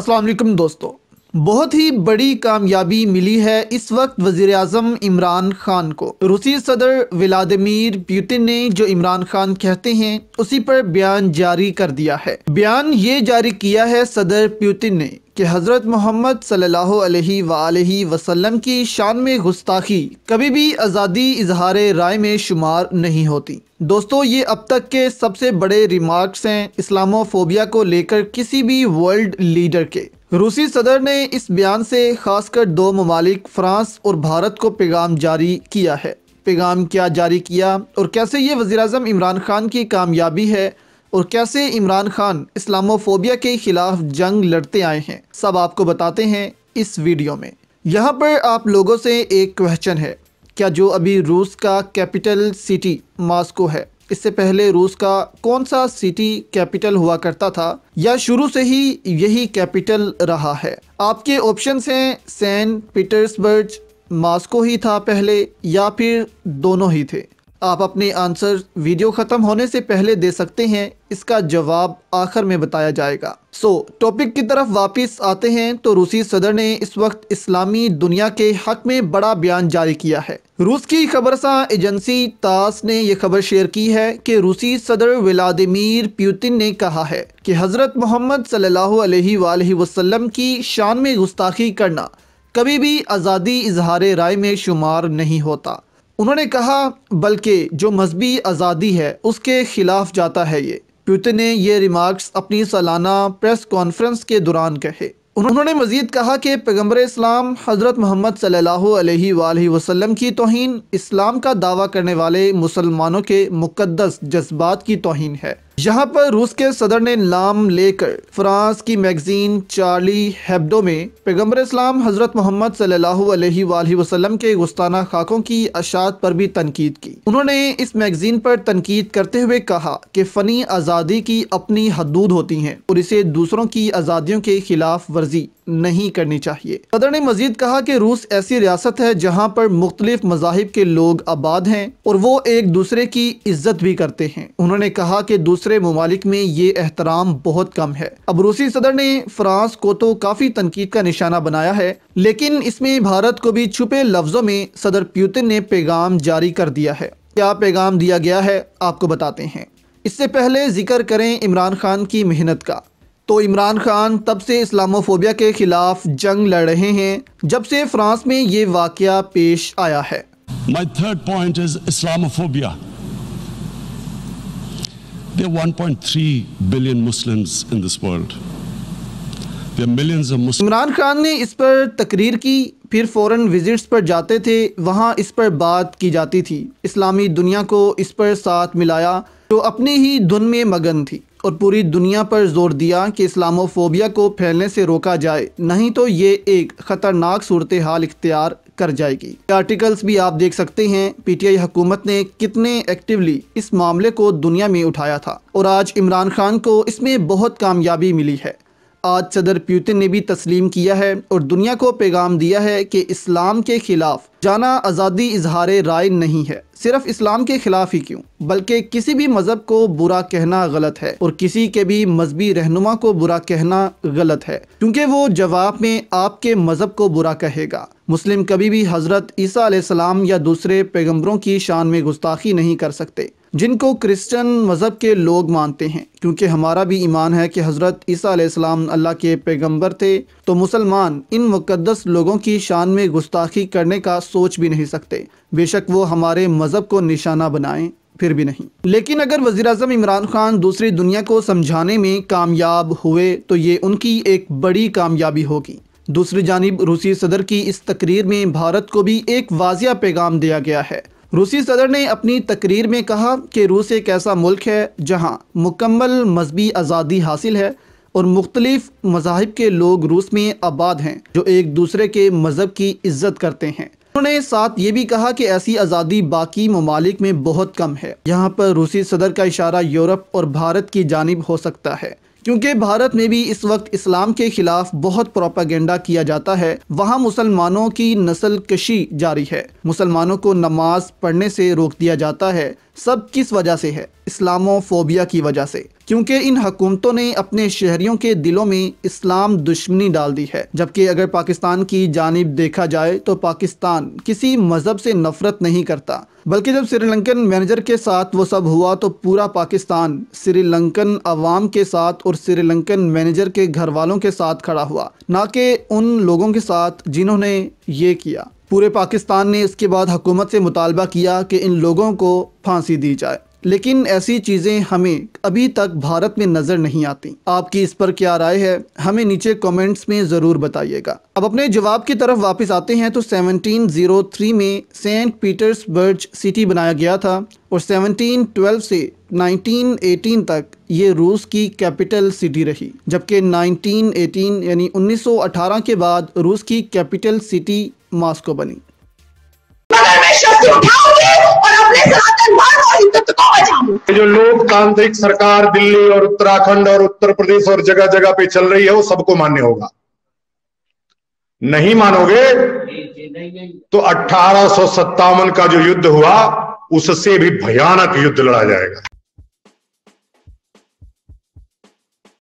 अस्सलाम दोस्तों बहुत ही बड़ी कामयाबी मिली है इस वक्त वजीर अजम इमरान खान को रूसी सदर व्लादिमिर पुतिन ने जो इमरान खान कहते हैं उसी पर बयान जारी कर दिया है बयान ये जारी किया है सदर पुतिन ने कि हज़रत मोहम्मद सल्लल्लाहु अलैहि वसल्लम की शान में गुस्ताखी कभी भी आज़ादी इजहार राय में शुमार नहीं होती दोस्तों ये अब तक के सबसे बड़े रिमार्क्स हैं इस्लामोफोबिया को लेकर किसी भी वर्ल्ड लीडर के रूसी सदर ने इस बयान से खासकर दो ममालिक फ्रांस और भारत को पैगाम जारी किया है पैगाम क्या जारी किया और कैसे ये वज़ी अजम इमरान खान की कामयाबी है और कैसे इमरान खान इस्लामोफोबिया के ख़िलाफ़ जंग लड़ते आए हैं सब आपको बताते हैं इस वीडियो में यहाँ पर आप लोगों से एक क्वेश्चन है क्या जो अभी रूस का कैपिटल सिटी मास्को है इससे पहले रूस का कौन सा सिटी कैपिटल हुआ करता था या शुरू से ही यही कैपिटल रहा है आपके ऑप्शन हैं सेंट पीटर्सबर्ग मास्को ही था पहले या फिर दोनों ही थे आप अपने आंसर वीडियो ख़त्म होने से पहले दे सकते हैं इसका जवाब आखिर में बताया जाएगा सो so, टॉपिक की तरफ वापस आते हैं तो रूसी सदर ने इस वक्त इस्लामी दुनिया के हक में बड़ा बयान जारी किया है रूस की खबरसा एजेंसी तास ने यह खबर शेयर की है कि रूसी सदर व्लादिमिर प्यूतिन ने कहा है कि हज़रत मोहम्मद सल्लल्लाहु की शान में गुस्ताखी करना कभी भी आज़ादी इजहार राय में शुमार नहीं होता उन्होंने कहा बल्कि जो मजहबी आज़ादी है उसके ख़िलाफ़ जाता है ये प्यूतिन ने यह रिमार्क्स अपनी सालाना प्रेस कॉन्फ्रेंस के दौरान कहे उन्होंने मजीद कहा कि पैगम्बर इस्लाम हज़रत मोहम्मद वसम की तोहन इस्लाम का दावा करने वाले मुसलमानों के मुकदस जज्बात की तोहन है यहाँ पर रूस के सदर ने नाम लेकर फ्रांस की मैगजीन चार्ली हेब्डो में पैगम्बर इस्लाम हज़रत मोहम्मद सल्लल्लाहु अलैहि वसल्लम के गुस्ताना खाकों की अशात पर भी तनकीद की उन्होंने इस मैगज़ीन पर तनकीद करते हुए कहा कि फ़नी आज़ादी की अपनी हदूद होती हैं और इसे दूसरों की आज़ादियों के खिलाफ वर्जी नहीं करनी चाहिए सदर ने मजीद कहा कि रूस ऐसी रियासत है जहाँ पर मुख्तलिफ मजाहब के लोग आबाद हैं और वो एक दूसरे की इज्जत भी करते हैं उन्होंने कहा कि दूसरे ममालिक में ये एहतराम बहुत कम है अब रूसी सदर ने फ्रांस को तो काफ़ी तनकीद का निशाना बनाया है लेकिन इसमें भारत को भी छुपे लफ्ज़ों में सदर प्यूतिन ने पैगाम जारी कर दिया है क्या पैगाम दिया गया है आपको बताते हैं इससे पहले जिक्र करें इमरान खान की मेहनत का तो इमरान खान तब से इस्लामोफोबिया के खिलाफ जंग लड़ रहे हैं जब से फ्रांस में ये वाक़ पेश आया है my third point is islamophobia There are 1.3 billion Muslims in this world. There are millions of Muslims. Imran Khan ने इस पर तकरीर की फिर फ़ौर विज़िट्स पर जाते थे वहाँ इस पर बात की जाती थी इस्लामी दुनिया को इस पर साथ मिलाया तो अपने ही धुन में मगन थी और पूरी दुनिया पर जोर दिया कि इस्लामोफोबिया को फैलने से रोका जाए नहीं तो ये एक ख़तरनाक सूरत हाल इख्तियार कर जाएगी आर्टिकल्स भी आप देख सकते हैं पीटीआई हुकूमत ने कितने एक्टिवली इस मामले को दुनिया में उठाया था और आज इमरान खान को इसमें बहुत कामयाबी मिली है आज सदर प्यूतिन ने भी तस्लीम किया है और दुनिया को पैगाम दिया है कि इस्लाम के खिलाफ जाना आज़ादी इजहार राय नहीं है सिर्फ इस्लाम के खिलाफ ही क्यों बल्कि किसी भी मज़हब को बुरा कहना गलत है और किसी के भी मजहबी रहनुमा को बुरा कहना गलत है क्योंकि वो जवाब में आपके मज़हब को बुरा कहेगा मुस्लिम कभी भी हज़रत ईसा या दूसरे पैगम्बरों की शान में गुस्ताखी नहीं कर सकते जिनको क्रिश्चन मज़हब के लोग मानते हैं क्योंकि हमारा भी ईमान है कि हज़रत ईसा अलैहिस्सलाम अल्लाह के पैगंबर थे तो मुसलमान इन मुकद्दस लोगों की शान में गुस्ताखी करने का सोच भी नहीं सकते बेशक वो हमारे मज़हब को निशाना बनाएं फिर भी नहीं लेकिन अगर वजीर अजम इमरान खान दूसरी दुनिया को समझाने में कामयाब हुए तो ये उनकी एक बड़ी कामयाबी होगी दूसरी जानब रूसी सदर की इस तकरीर में भारत को भी एक वाजिया पैगाम दिया गया है रूसी सदर ने अपनी तकरीर में कहा कि रूस एक ऐसा मुल्क है जहाँ मुकम्मल मजहबी आज़ादी हासिल है और मुख्तलिफ मजाहब के लोग रूस में आबाद हैं जो एक दूसरे के मज़हब की इज्जत करते हैं उन्होंने साथ ये भी कहा कि ऐसी आज़ादी बाकी ममालिक में बहुत कम है यहाँ पर रूसी सदर का इशारा यूरोप और भारत की जानब हो सकता है क्योंकि भारत में भी इस वक्त इस्लाम के खिलाफ बहुत प्रोपागेंडा किया जाता है वहाँ मुसलमानों की नस्ल कशी जारी है मुसलमानों को नमाज पढ़ने से रोक दिया जाता है सब किस वजह से है इस्लामोफोबिया की वजह से क्योंकि इन हकूमतों ने अपने शहरियों के दिलों में इस्लाम दुश्मनी डाल दी है जबकि अगर पाकिस्तान की जानब देखा जाए तो पाकिस्तान किसी मज़हब से नफरत नहीं करता बल्कि जब श्रीलंकन मैनेजर के साथ वो सब हुआ तो पूरा पाकिस्तान श्रीलंकन अवाम के साथ और श्रीलंकन मैनेजर के घर वालों के साथ खड़ा हुआ ना कि उन लोगों के साथ जिन्होंने ये किया पूरे पाकिस्तान ने इसके बाद हुकूमत से मुतालबा किया कि इन लोगों को फांसी दी जाए लेकिन ऐसी चीज़ें हमें अभी तक भारत में नज़र नहीं आती आपकी इस पर क्या राय है हमें नीचे कमेंट्स में ज़रूर बताइएगा अब अपने जवाब की तरफ वापस आते हैं तो 1703 में सेंट पीटर्सबर्ग सिटी बनाया गया था और 1712 से 1918 तक ये रूस की कैपिटल सिटी रही जबकि 1918 यानी 1918 के बाद रूस की कैपिटल सिटी मॉस्को बनी और अपने सनातन धर्म और हिंदुत्व को जो लोकतांत्रिक सरकार दिल्ली और उत्तराखंड और उत्तर प्रदेश और जगह जगह पे चल रही है वो सबको मान्य होगा नहीं मानोगे तो अठारह का जो युद्ध हुआ उससे भी भयानक युद्ध लड़ा जाएगा